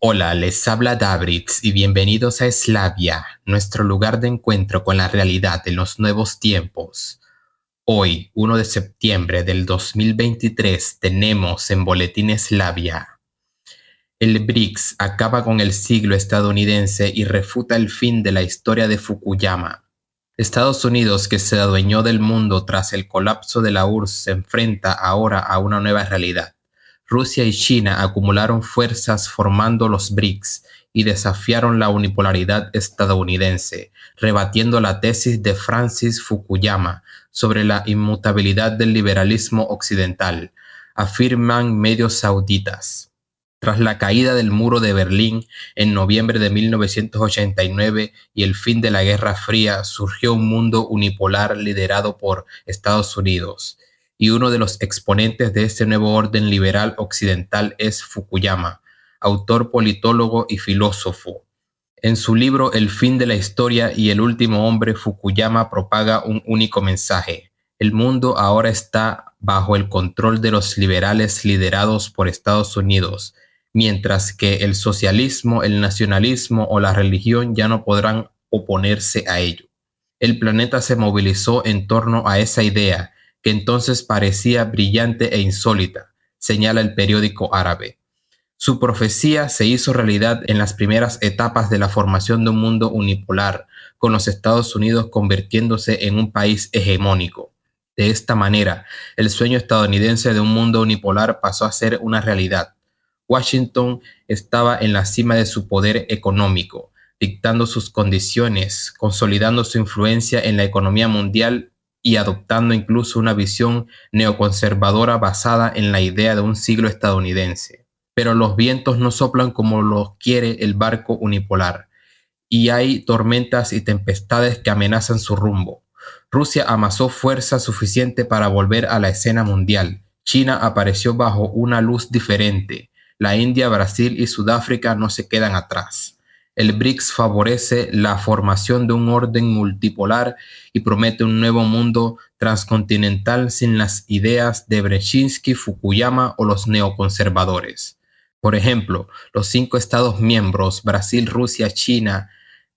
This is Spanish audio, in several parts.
Hola, les habla Davrix y bienvenidos a Eslavia, nuestro lugar de encuentro con la realidad en los nuevos tiempos. Hoy, 1 de septiembre del 2023, tenemos en Boletín Eslavia. El BRICS acaba con el siglo estadounidense y refuta el fin de la historia de Fukuyama. Estados Unidos, que se adueñó del mundo tras el colapso de la URSS, se enfrenta ahora a una nueva realidad Rusia y China acumularon fuerzas formando los BRICS y desafiaron la unipolaridad estadounidense, rebatiendo la tesis de Francis Fukuyama sobre la inmutabilidad del liberalismo occidental, afirman medios sauditas. Tras la caída del muro de Berlín en noviembre de 1989 y el fin de la Guerra Fría, surgió un mundo unipolar liderado por Estados Unidos, y uno de los exponentes de este nuevo orden liberal occidental es Fukuyama, autor politólogo y filósofo. En su libro El fin de la historia y el último hombre, Fukuyama propaga un único mensaje. El mundo ahora está bajo el control de los liberales liderados por Estados Unidos, mientras que el socialismo, el nacionalismo o la religión ya no podrán oponerse a ello. El planeta se movilizó en torno a esa idea entonces parecía brillante e insólita, señala el periódico árabe. Su profecía se hizo realidad en las primeras etapas de la formación de un mundo unipolar, con los Estados Unidos convirtiéndose en un país hegemónico. De esta manera, el sueño estadounidense de un mundo unipolar pasó a ser una realidad. Washington estaba en la cima de su poder económico, dictando sus condiciones, consolidando su influencia en la economía mundial y adoptando incluso una visión neoconservadora basada en la idea de un siglo estadounidense. Pero los vientos no soplan como los quiere el barco unipolar, y hay tormentas y tempestades que amenazan su rumbo. Rusia amasó fuerza suficiente para volver a la escena mundial. China apareció bajo una luz diferente. La India, Brasil y Sudáfrica no se quedan atrás. El BRICS favorece la formación de un orden multipolar y promete un nuevo mundo transcontinental sin las ideas de Brzezinski, Fukuyama o los neoconservadores. Por ejemplo, los cinco estados miembros, Brasil, Rusia, China,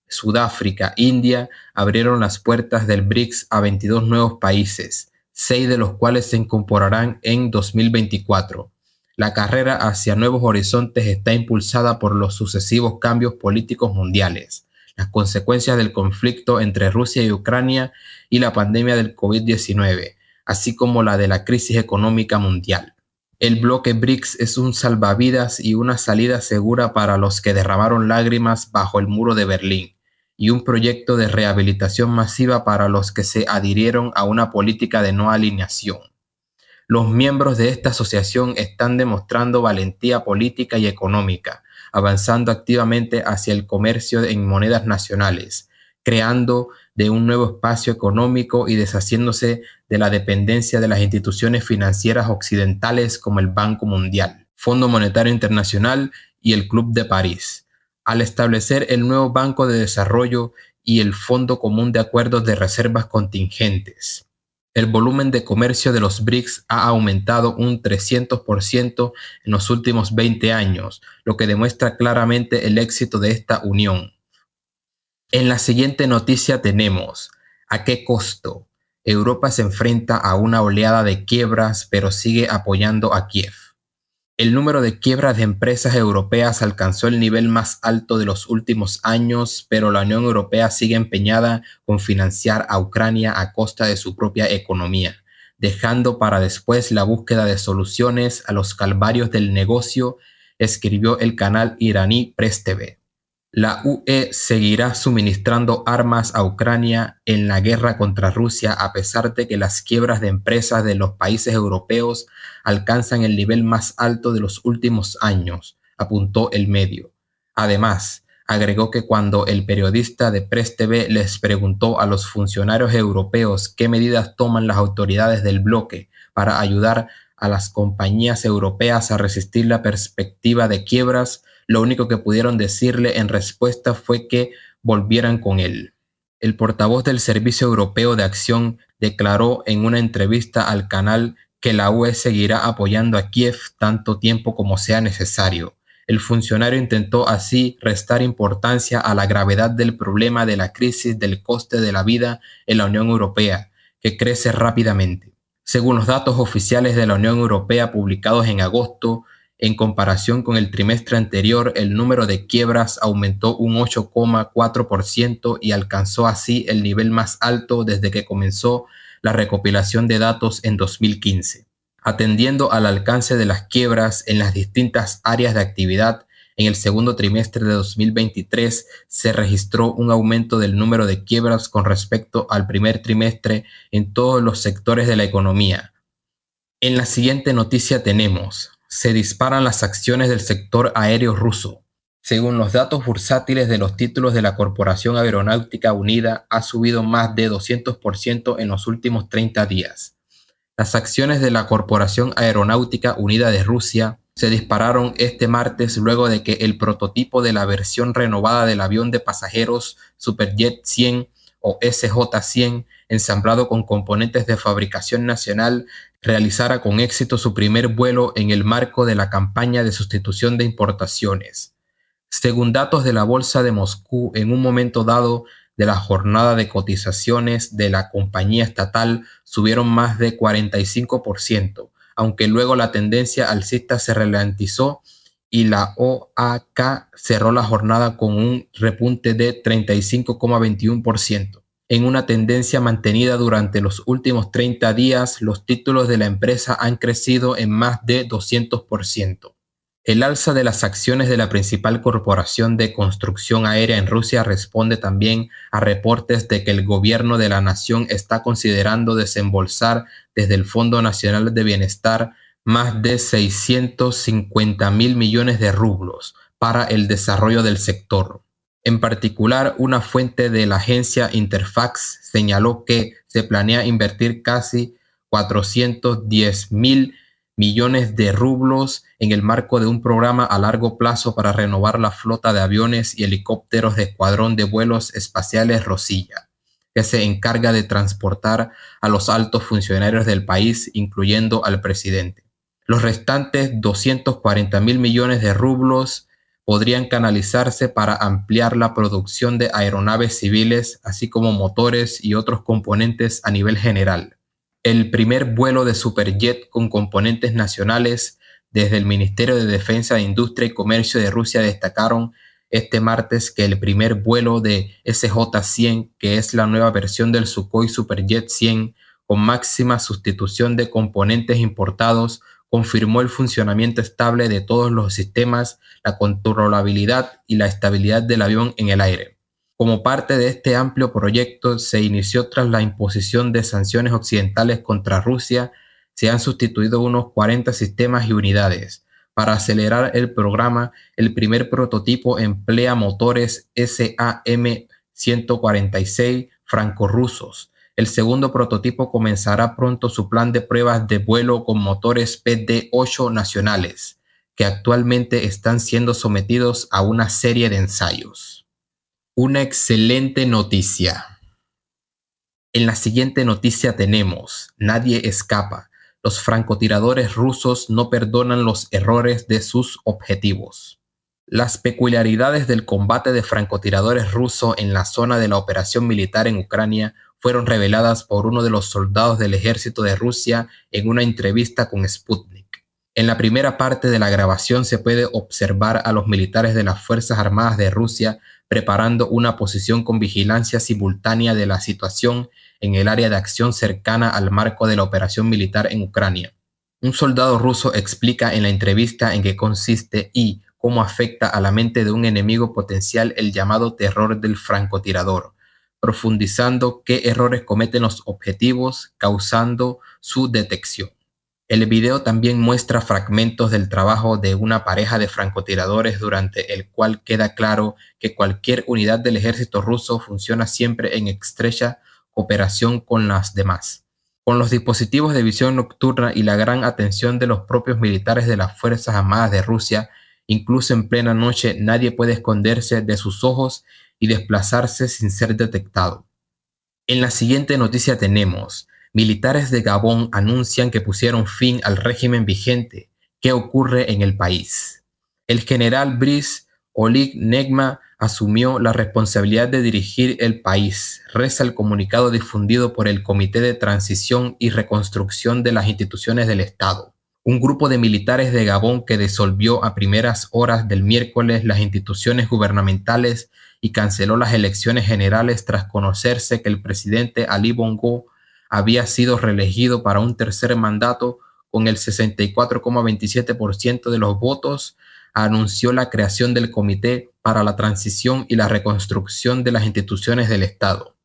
Sudáfrica, India, abrieron las puertas del BRICS a 22 nuevos países, seis de los cuales se incorporarán en 2024 la carrera hacia nuevos horizontes está impulsada por los sucesivos cambios políticos mundiales, las consecuencias del conflicto entre Rusia y Ucrania y la pandemia del COVID-19, así como la de la crisis económica mundial. El bloque BRICS es un salvavidas y una salida segura para los que derramaron lágrimas bajo el muro de Berlín y un proyecto de rehabilitación masiva para los que se adhirieron a una política de no alineación. Los miembros de esta asociación están demostrando valentía política y económica, avanzando activamente hacia el comercio en monedas nacionales, creando de un nuevo espacio económico y deshaciéndose de la dependencia de las instituciones financieras occidentales como el Banco Mundial, Fondo Monetario Internacional y el Club de París. Al establecer el nuevo Banco de Desarrollo y el Fondo Común de Acuerdos de Reservas Contingentes, el volumen de comercio de los BRICS ha aumentado un 300% en los últimos 20 años, lo que demuestra claramente el éxito de esta unión. En la siguiente noticia tenemos, ¿a qué costo? Europa se enfrenta a una oleada de quiebras, pero sigue apoyando a Kiev. El número de quiebras de empresas europeas alcanzó el nivel más alto de los últimos años, pero la Unión Europea sigue empeñada con financiar a Ucrania a costa de su propia economía, dejando para después la búsqueda de soluciones a los calvarios del negocio, escribió el canal iraní Press TV la UE seguirá suministrando armas a Ucrania en la guerra contra Rusia a pesar de que las quiebras de empresas de los países europeos alcanzan el nivel más alto de los últimos años, apuntó el medio. Además, agregó que cuando el periodista de Press TV les preguntó a los funcionarios europeos qué medidas toman las autoridades del bloque para ayudar a las compañías europeas a resistir la perspectiva de quiebras, lo único que pudieron decirle en respuesta fue que volvieran con él. El portavoz del Servicio Europeo de Acción declaró en una entrevista al canal que la UE seguirá apoyando a Kiev tanto tiempo como sea necesario. El funcionario intentó así restar importancia a la gravedad del problema de la crisis del coste de la vida en la Unión Europea, que crece rápidamente. Según los datos oficiales de la Unión Europea publicados en agosto, en comparación con el trimestre anterior, el número de quiebras aumentó un 8,4% y alcanzó así el nivel más alto desde que comenzó la recopilación de datos en 2015. Atendiendo al alcance de las quiebras en las distintas áreas de actividad, en el segundo trimestre de 2023 se registró un aumento del número de quiebras con respecto al primer trimestre en todos los sectores de la economía. En la siguiente noticia tenemos, se disparan las acciones del sector aéreo ruso. Según los datos bursátiles de los títulos de la Corporación Aeronáutica Unida, ha subido más de 200% en los últimos 30 días. Las acciones de la Corporación Aeronáutica Unida de Rusia se dispararon este martes luego de que el prototipo de la versión renovada del avión de pasajeros Superjet 100 o SJ100 ensamblado con componentes de fabricación nacional realizara con éxito su primer vuelo en el marco de la campaña de sustitución de importaciones. Según datos de la Bolsa de Moscú, en un momento dado de la jornada de cotizaciones de la compañía estatal subieron más de 45%, aunque luego la tendencia alcista se ralentizó y la OAK cerró la jornada con un repunte de 35,21%. En una tendencia mantenida durante los últimos 30 días, los títulos de la empresa han crecido en más de 200%. El alza de las acciones de la principal corporación de construcción aérea en Rusia responde también a reportes de que el gobierno de la nación está considerando desembolsar desde el Fondo Nacional de Bienestar más de 650 mil millones de rublos para el desarrollo del sector. En particular, una fuente de la agencia Interfax señaló que se planea invertir casi 410 mil millones de rublos en el marco de un programa a largo plazo para renovar la flota de aviones y helicópteros de Escuadrón de Vuelos Espaciales Rosilla, que se encarga de transportar a los altos funcionarios del país, incluyendo al presidente. Los restantes 240 mil millones de rublos podrían canalizarse para ampliar la producción de aeronaves civiles, así como motores y otros componentes a nivel general. El primer vuelo de Superjet con componentes nacionales desde el Ministerio de Defensa de Industria y Comercio de Rusia destacaron este martes que el primer vuelo de SJ-100, que es la nueva versión del Sukhoi Superjet 100, con máxima sustitución de componentes importados, confirmó el funcionamiento estable de todos los sistemas, la controlabilidad y la estabilidad del avión en el aire. Como parte de este amplio proyecto se inició tras la imposición de sanciones occidentales contra Rusia, se han sustituido unos 40 sistemas y unidades. Para acelerar el programa, el primer prototipo emplea motores SAM-146 franco-rusos, el segundo prototipo comenzará pronto su plan de pruebas de vuelo con motores PD-8 nacionales, que actualmente están siendo sometidos a una serie de ensayos. Una excelente noticia. En la siguiente noticia tenemos, nadie escapa. Los francotiradores rusos no perdonan los errores de sus objetivos. Las peculiaridades del combate de francotiradores rusos en la zona de la operación militar en Ucrania fueron reveladas por uno de los soldados del ejército de Rusia en una entrevista con Sputnik. En la primera parte de la grabación se puede observar a los militares de las Fuerzas Armadas de Rusia preparando una posición con vigilancia simultánea de la situación en el área de acción cercana al marco de la operación militar en Ucrania. Un soldado ruso explica en la entrevista en qué consiste y cómo afecta a la mente de un enemigo potencial el llamado terror del francotirador, profundizando qué errores cometen los objetivos, causando su detección. El video también muestra fragmentos del trabajo de una pareja de francotiradores durante el cual queda claro que cualquier unidad del ejército ruso funciona siempre en estrecha cooperación con las demás. Con los dispositivos de visión nocturna y la gran atención de los propios militares de las Fuerzas Armadas de Rusia, incluso en plena noche nadie puede esconderse de sus ojos y desplazarse sin ser detectado. En la siguiente noticia tenemos, militares de Gabón anuncian que pusieron fin al régimen vigente. ¿Qué ocurre en el país? El general Brice Olig Negma asumió la responsabilidad de dirigir el país, reza el comunicado difundido por el Comité de Transición y Reconstrucción de las Instituciones del Estado, un grupo de militares de Gabón que disolvió a primeras horas del miércoles las instituciones gubernamentales y canceló las elecciones generales tras conocerse que el presidente Ali Bongo había sido reelegido para un tercer mandato con el 64,27% de los votos, anunció la creación del Comité para la Transición y la Reconstrucción de las Instituciones del Estado.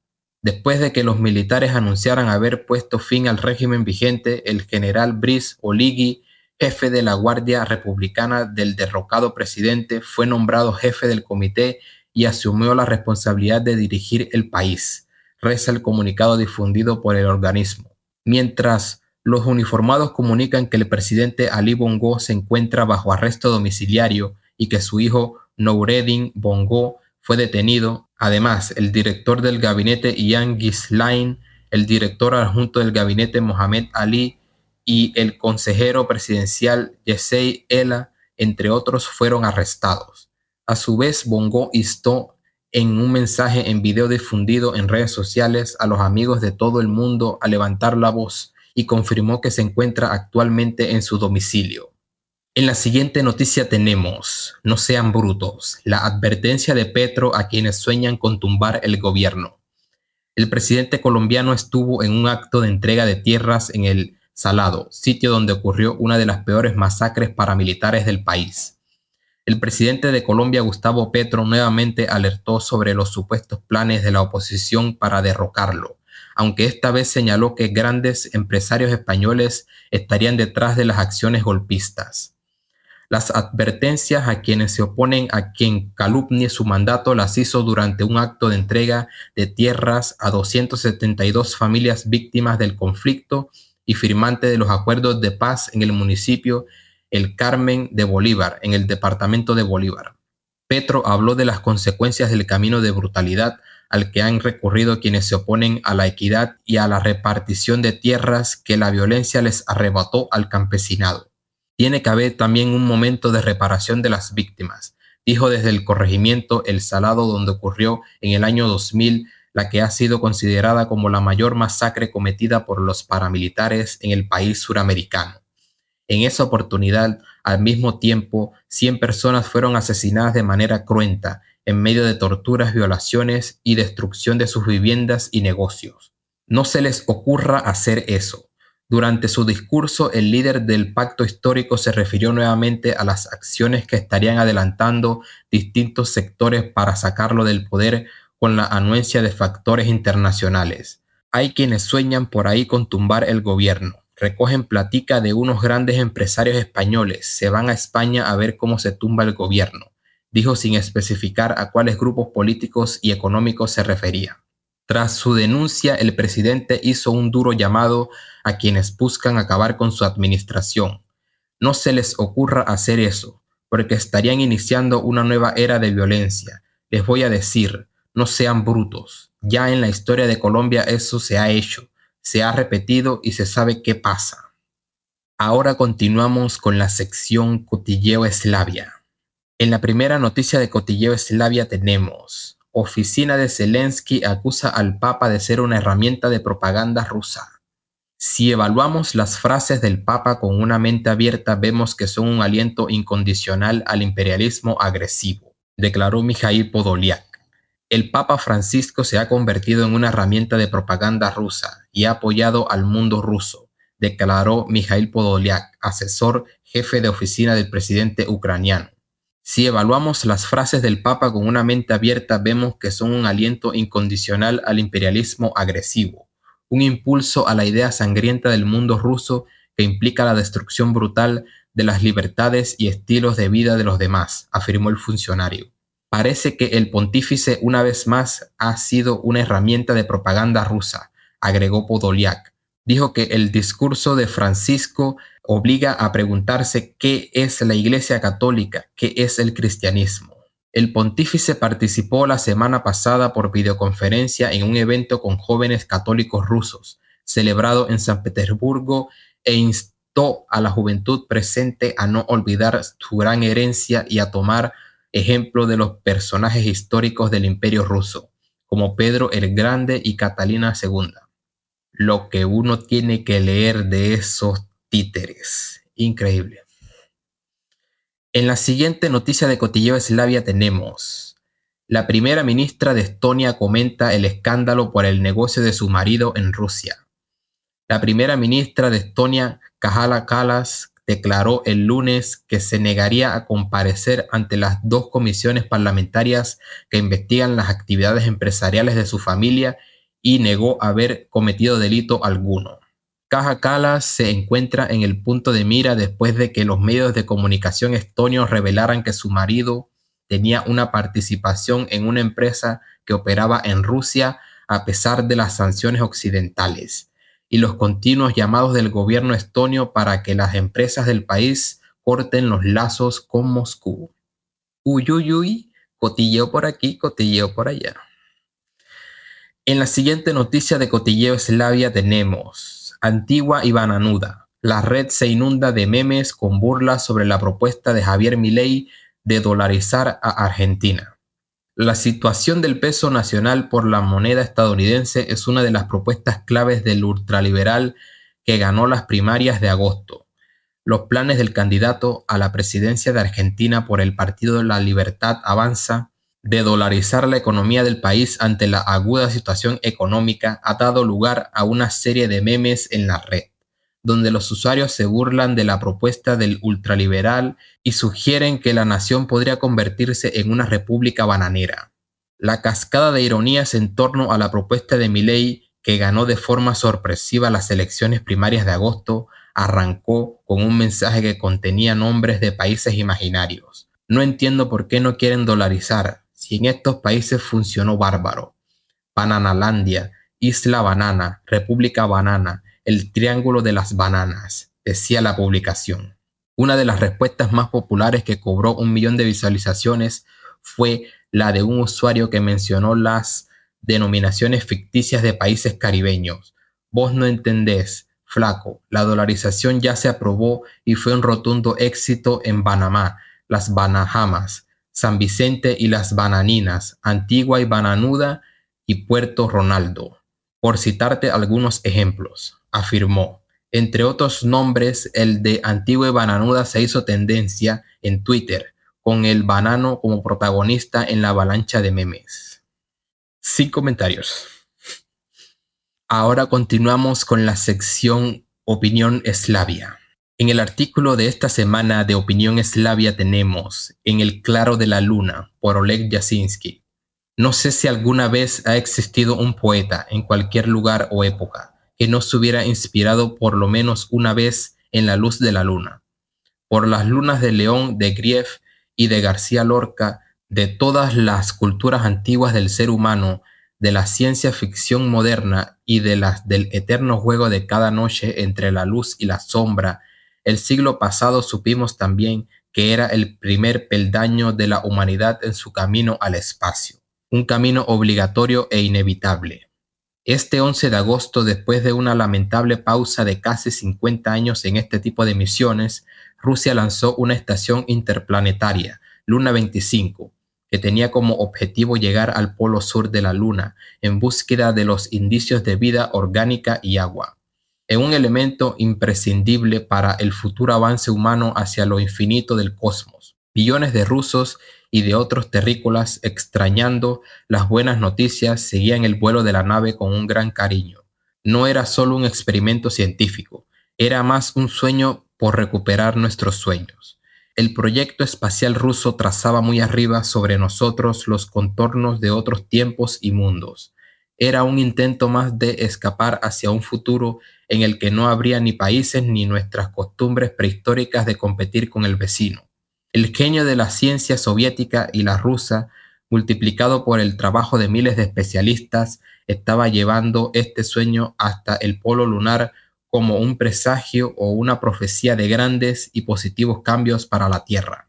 Después de que los militares anunciaran haber puesto fin al régimen vigente, el general Brice Oligui, jefe de la Guardia Republicana del derrocado presidente, fue nombrado jefe del Comité y asumió la responsabilidad de dirigir el país, reza el comunicado difundido por el organismo. Mientras los uniformados comunican que el presidente Ali Bongo se encuentra bajo arresto domiciliario y que su hijo Noureddin Bongo fue detenido. Además, el director del gabinete Ian Ghislain, el director adjunto del gabinete Mohamed Ali y el consejero presidencial Yesei Ela, entre otros, fueron arrestados. A su vez, Bongo instó en un mensaje en video difundido en redes sociales a los amigos de todo el mundo a levantar la voz y confirmó que se encuentra actualmente en su domicilio. En la siguiente noticia tenemos, no sean brutos, la advertencia de Petro a quienes sueñan con tumbar el gobierno. El presidente colombiano estuvo en un acto de entrega de tierras en el Salado, sitio donde ocurrió una de las peores masacres paramilitares del país el presidente de Colombia, Gustavo Petro, nuevamente alertó sobre los supuestos planes de la oposición para derrocarlo, aunque esta vez señaló que grandes empresarios españoles estarían detrás de las acciones golpistas. Las advertencias a quienes se oponen a quien calumnie su mandato las hizo durante un acto de entrega de tierras a 272 familias víctimas del conflicto y firmante de los acuerdos de paz en el municipio el Carmen de Bolívar, en el departamento de Bolívar. Petro habló de las consecuencias del camino de brutalidad al que han recurrido quienes se oponen a la equidad y a la repartición de tierras que la violencia les arrebató al campesinado. Tiene que haber también un momento de reparación de las víctimas, dijo desde el corregimiento El Salado donde ocurrió en el año 2000 la que ha sido considerada como la mayor masacre cometida por los paramilitares en el país suramericano. En esa oportunidad, al mismo tiempo, 100 personas fueron asesinadas de manera cruenta, en medio de torturas, violaciones y destrucción de sus viviendas y negocios. No se les ocurra hacer eso. Durante su discurso, el líder del pacto histórico se refirió nuevamente a las acciones que estarían adelantando distintos sectores para sacarlo del poder con la anuencia de factores internacionales. Hay quienes sueñan por ahí con tumbar el gobierno recogen platica de unos grandes empresarios españoles, se van a España a ver cómo se tumba el gobierno, dijo sin especificar a cuáles grupos políticos y económicos se refería. Tras su denuncia, el presidente hizo un duro llamado a quienes buscan acabar con su administración. No se les ocurra hacer eso, porque estarían iniciando una nueva era de violencia. Les voy a decir, no sean brutos. Ya en la historia de Colombia eso se ha hecho se ha repetido y se sabe qué pasa. Ahora continuamos con la sección Cotilleo Eslavia. En la primera noticia de Cotilleo Eslavia tenemos, oficina de Zelensky acusa al Papa de ser una herramienta de propaganda rusa. Si evaluamos las frases del Papa con una mente abierta, vemos que son un aliento incondicional al imperialismo agresivo, declaró Mijail Podoliak el Papa Francisco se ha convertido en una herramienta de propaganda rusa y ha apoyado al mundo ruso, declaró Mikhail Podolyak, asesor jefe de oficina del presidente ucraniano. Si evaluamos las frases del Papa con una mente abierta, vemos que son un aliento incondicional al imperialismo agresivo, un impulso a la idea sangrienta del mundo ruso que implica la destrucción brutal de las libertades y estilos de vida de los demás, afirmó el funcionario. Parece que el pontífice una vez más ha sido una herramienta de propaganda rusa, agregó Podoliak. Dijo que el discurso de Francisco obliga a preguntarse qué es la Iglesia Católica, qué es el cristianismo. El pontífice participó la semana pasada por videoconferencia en un evento con jóvenes católicos rusos, celebrado en San Petersburgo, e instó a la juventud presente a no olvidar su gran herencia y a tomar ejemplo de los personajes históricos del imperio ruso, como Pedro el Grande y Catalina II. Lo que uno tiene que leer de esos títeres. Increíble. En la siguiente noticia de Cotilleo Eslavia tenemos. La primera ministra de Estonia comenta el escándalo por el negocio de su marido en Rusia. La primera ministra de Estonia, Kajala Kalas, declaró el lunes que se negaría a comparecer ante las dos comisiones parlamentarias que investigan las actividades empresariales de su familia y negó haber cometido delito alguno. Caja se encuentra en el punto de mira después de que los medios de comunicación estonios revelaran que su marido tenía una participación en una empresa que operaba en Rusia a pesar de las sanciones occidentales y los continuos llamados del gobierno estonio para que las empresas del país corten los lazos con Moscú. Uyuyuy, uy, uy, cotilleo por aquí, cotilleo por allá. En la siguiente noticia de Cotilleo Eslavia tenemos Antigua y Bananuda. La red se inunda de memes con burlas sobre la propuesta de Javier Milei de dolarizar a Argentina. La situación del peso nacional por la moneda estadounidense es una de las propuestas claves del ultraliberal que ganó las primarias de agosto. Los planes del candidato a la presidencia de Argentina por el Partido de la Libertad Avanza de dolarizar la economía del país ante la aguda situación económica ha dado lugar a una serie de memes en la red donde los usuarios se burlan de la propuesta del ultraliberal y sugieren que la nación podría convertirse en una república bananera. La cascada de ironías en torno a la propuesta de Milley, que ganó de forma sorpresiva las elecciones primarias de agosto, arrancó con un mensaje que contenía nombres de países imaginarios. No entiendo por qué no quieren dolarizar, si en estos países funcionó bárbaro. Bananalandia, Isla Banana, República Banana, el triángulo de las bananas, decía la publicación. Una de las respuestas más populares que cobró un millón de visualizaciones fue la de un usuario que mencionó las denominaciones ficticias de países caribeños. Vos no entendés, flaco, la dolarización ya se aprobó y fue un rotundo éxito en Panamá, las Banajamas, San Vicente y las Bananinas, Antigua y Bananuda y Puerto Ronaldo, por citarte algunos ejemplos afirmó. Entre otros nombres, el de Antigua Bananuda se hizo tendencia en Twitter, con el banano como protagonista en la avalancha de memes. Sin comentarios. Ahora continuamos con la sección Opinión Eslavia. En el artículo de esta semana de Opinión Eslavia tenemos En el claro de la luna por Oleg Jasinski. No sé si alguna vez ha existido un poeta en cualquier lugar o época que no se hubiera inspirado por lo menos una vez en la luz de la luna. Por las lunas de León, de Grief y de García Lorca, de todas las culturas antiguas del ser humano, de la ciencia ficción moderna y de las del eterno juego de cada noche entre la luz y la sombra, el siglo pasado supimos también que era el primer peldaño de la humanidad en su camino al espacio, un camino obligatorio e inevitable. Este 11 de agosto, después de una lamentable pausa de casi 50 años en este tipo de misiones, Rusia lanzó una estación interplanetaria, Luna 25, que tenía como objetivo llegar al polo sur de la Luna en búsqueda de los indicios de vida orgánica y agua, un elemento imprescindible para el futuro avance humano hacia lo infinito del cosmos. Billones de rusos y de otros terrícolas, extrañando las buenas noticias, seguían el vuelo de la nave con un gran cariño. No era solo un experimento científico, era más un sueño por recuperar nuestros sueños. El proyecto espacial ruso trazaba muy arriba sobre nosotros los contornos de otros tiempos y mundos. Era un intento más de escapar hacia un futuro en el que no habría ni países ni nuestras costumbres prehistóricas de competir con el vecino el genio de la ciencia soviética y la rusa, multiplicado por el trabajo de miles de especialistas, estaba llevando este sueño hasta el polo lunar como un presagio o una profecía de grandes y positivos cambios para la Tierra.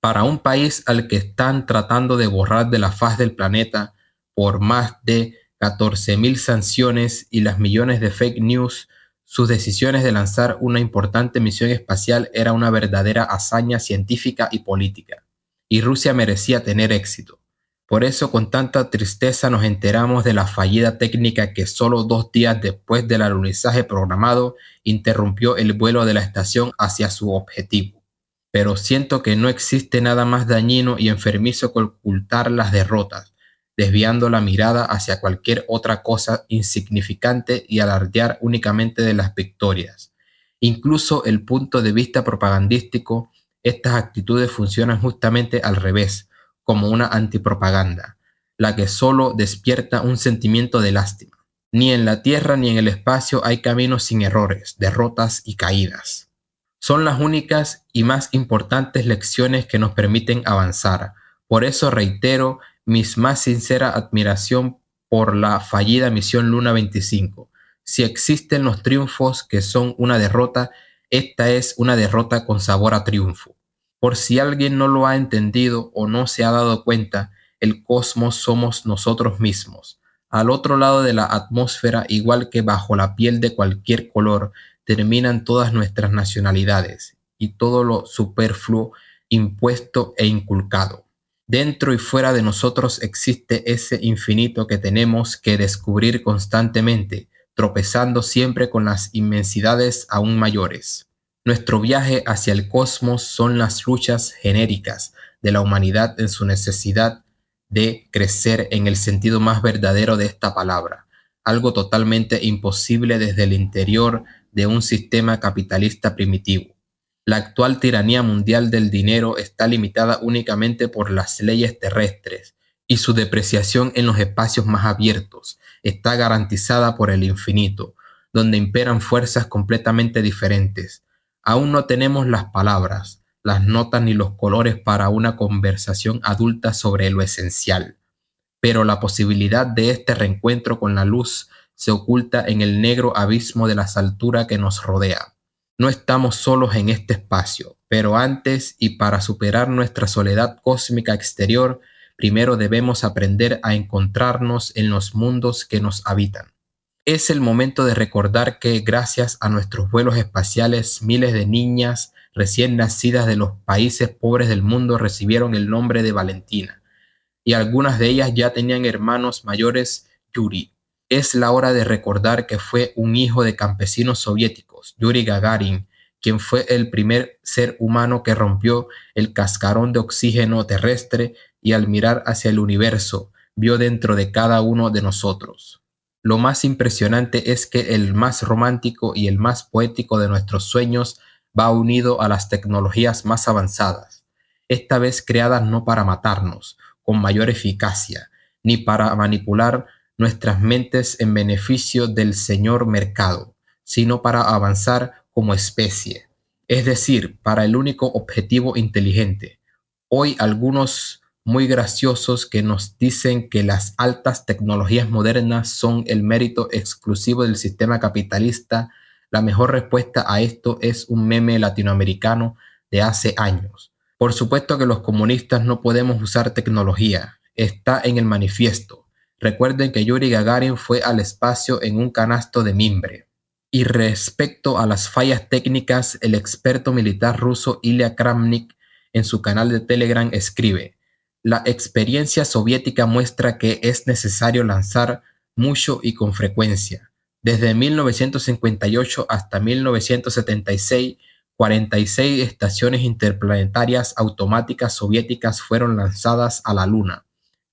Para un país al que están tratando de borrar de la faz del planeta por más de 14.000 sanciones y las millones de fake news sus decisiones de lanzar una importante misión espacial era una verdadera hazaña científica y política, y Rusia merecía tener éxito. Por eso con tanta tristeza nos enteramos de la fallida técnica que solo dos días después del alunizaje programado interrumpió el vuelo de la estación hacia su objetivo. Pero siento que no existe nada más dañino y enfermizo que ocultar las derrotas, desviando la mirada hacia cualquier otra cosa insignificante y alardear únicamente de las victorias. Incluso el punto de vista propagandístico, estas actitudes funcionan justamente al revés, como una antipropaganda, la que solo despierta un sentimiento de lástima. Ni en la tierra ni en el espacio hay caminos sin errores, derrotas y caídas. Son las únicas y más importantes lecciones que nos permiten avanzar. Por eso reitero mis más sincera admiración por la fallida misión Luna 25. Si existen los triunfos que son una derrota, esta es una derrota con sabor a triunfo. Por si alguien no lo ha entendido o no se ha dado cuenta, el cosmos somos nosotros mismos. Al otro lado de la atmósfera, igual que bajo la piel de cualquier color, terminan todas nuestras nacionalidades y todo lo superfluo impuesto e inculcado. Dentro y fuera de nosotros existe ese infinito que tenemos que descubrir constantemente, tropezando siempre con las inmensidades aún mayores. Nuestro viaje hacia el cosmos son las luchas genéricas de la humanidad en su necesidad de crecer en el sentido más verdadero de esta palabra, algo totalmente imposible desde el interior de un sistema capitalista primitivo. La actual tiranía mundial del dinero está limitada únicamente por las leyes terrestres y su depreciación en los espacios más abiertos está garantizada por el infinito, donde imperan fuerzas completamente diferentes. Aún no tenemos las palabras, las notas ni los colores para una conversación adulta sobre lo esencial, pero la posibilidad de este reencuentro con la luz se oculta en el negro abismo de las alturas que nos rodea no estamos solos en este espacio, pero antes y para superar nuestra soledad cósmica exterior, primero debemos aprender a encontrarnos en los mundos que nos habitan. Es el momento de recordar que gracias a nuestros vuelos espaciales, miles de niñas recién nacidas de los países pobres del mundo recibieron el nombre de Valentina, y algunas de ellas ya tenían hermanos mayores Yuri, es la hora de recordar que fue un hijo de campesinos soviéticos, Yuri Gagarin, quien fue el primer ser humano que rompió el cascarón de oxígeno terrestre y al mirar hacia el universo vio dentro de cada uno de nosotros. Lo más impresionante es que el más romántico y el más poético de nuestros sueños va unido a las tecnologías más avanzadas, esta vez creadas no para matarnos, con mayor eficacia, ni para manipular nuestras mentes en beneficio del Señor mercado, sino para avanzar como especie, es decir, para el único objetivo inteligente. Hoy algunos muy graciosos que nos dicen que las altas tecnologías modernas son el mérito exclusivo del sistema capitalista, la mejor respuesta a esto es un meme latinoamericano de hace años. Por supuesto que los comunistas no podemos usar tecnología, está en el manifiesto Recuerden que Yuri Gagarin fue al espacio en un canasto de mimbre. Y respecto a las fallas técnicas, el experto militar ruso Ilya Kramnik en su canal de Telegram escribe, la experiencia soviética muestra que es necesario lanzar mucho y con frecuencia. Desde 1958 hasta 1976, 46 estaciones interplanetarias automáticas soviéticas fueron lanzadas a la Luna.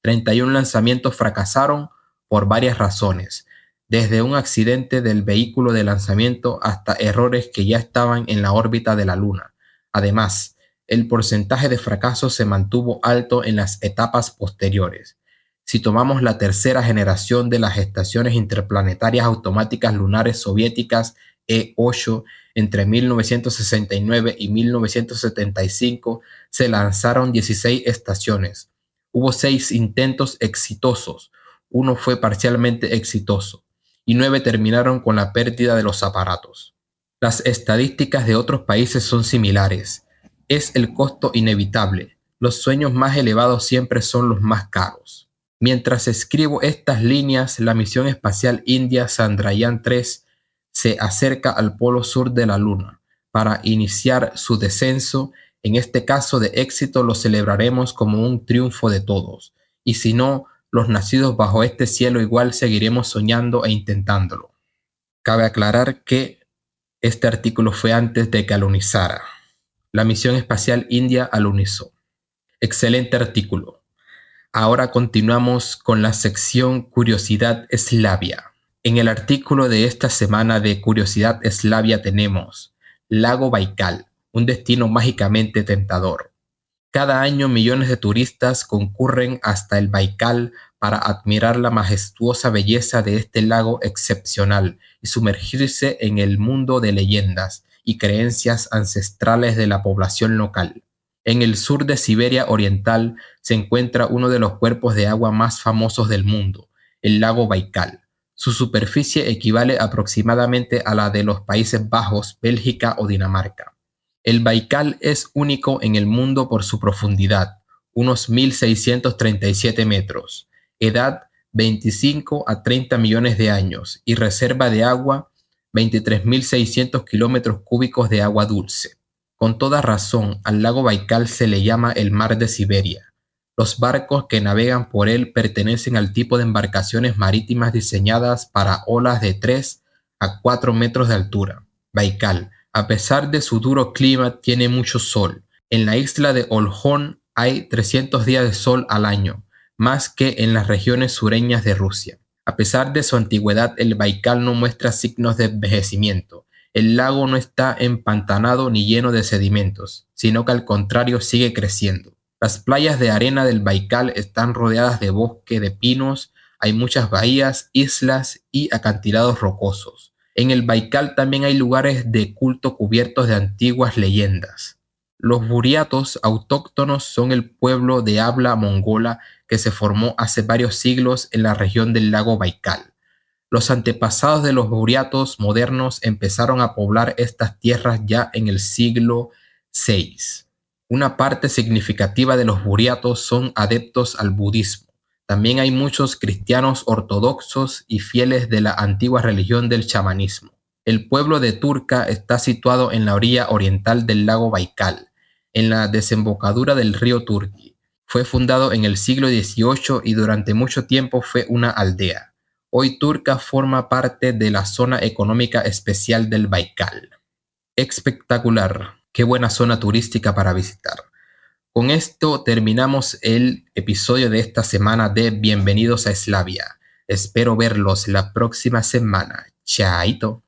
31 lanzamientos fracasaron por varias razones, desde un accidente del vehículo de lanzamiento hasta errores que ya estaban en la órbita de la Luna. Además, el porcentaje de fracasos se mantuvo alto en las etapas posteriores. Si tomamos la tercera generación de las estaciones interplanetarias automáticas lunares soviéticas E8 entre 1969 y 1975, se lanzaron 16 estaciones, Hubo seis intentos exitosos, uno fue parcialmente exitoso y nueve terminaron con la pérdida de los aparatos. Las estadísticas de otros países son similares. Es el costo inevitable. Los sueños más elevados siempre son los más caros. Mientras escribo estas líneas, la misión espacial india sandrayan 3 se acerca al polo sur de la Luna para iniciar su descenso en este caso de éxito lo celebraremos como un triunfo de todos, y si no, los nacidos bajo este cielo igual seguiremos soñando e intentándolo. Cabe aclarar que este artículo fue antes de que alunizara. La misión espacial India alunizó. Excelente artículo. Ahora continuamos con la sección Curiosidad Eslavia. En el artículo de esta semana de Curiosidad Eslavia tenemos Lago Baikal, un destino mágicamente tentador. Cada año millones de turistas concurren hasta el Baikal para admirar la majestuosa belleza de este lago excepcional y sumergirse en el mundo de leyendas y creencias ancestrales de la población local. En el sur de Siberia Oriental se encuentra uno de los cuerpos de agua más famosos del mundo, el lago Baikal. Su superficie equivale aproximadamente a la de los Países Bajos, Bélgica o Dinamarca. El Baikal es único en el mundo por su profundidad, unos 1.637 metros, edad 25 a 30 millones de años y reserva de agua 23.600 kilómetros cúbicos de agua dulce. Con toda razón, al lago Baikal se le llama el mar de Siberia. Los barcos que navegan por él pertenecen al tipo de embarcaciones marítimas diseñadas para olas de 3 a 4 metros de altura. Baikal, a pesar de su duro clima, tiene mucho sol. En la isla de Oljón hay 300 días de sol al año, más que en las regiones sureñas de Rusia. A pesar de su antigüedad, el Baikal no muestra signos de envejecimiento. El lago no está empantanado ni lleno de sedimentos, sino que al contrario sigue creciendo. Las playas de arena del Baikal están rodeadas de bosque de pinos, hay muchas bahías, islas y acantilados rocosos. En el Baikal también hay lugares de culto cubiertos de antiguas leyendas. Los buriatos autóctonos son el pueblo de habla mongola que se formó hace varios siglos en la región del lago Baikal. Los antepasados de los buriatos modernos empezaron a poblar estas tierras ya en el siglo VI. Una parte significativa de los buriatos son adeptos al budismo. También hay muchos cristianos ortodoxos y fieles de la antigua religión del chamanismo. El pueblo de Turca está situado en la orilla oriental del lago Baikal, en la desembocadura del río Turqui. Fue fundado en el siglo XVIII y durante mucho tiempo fue una aldea. Hoy Turca forma parte de la zona económica especial del Baikal. Espectacular. Qué buena zona turística para visitar. Con esto terminamos el episodio de esta semana de Bienvenidos a Eslavia. Espero verlos la próxima semana. Chaito.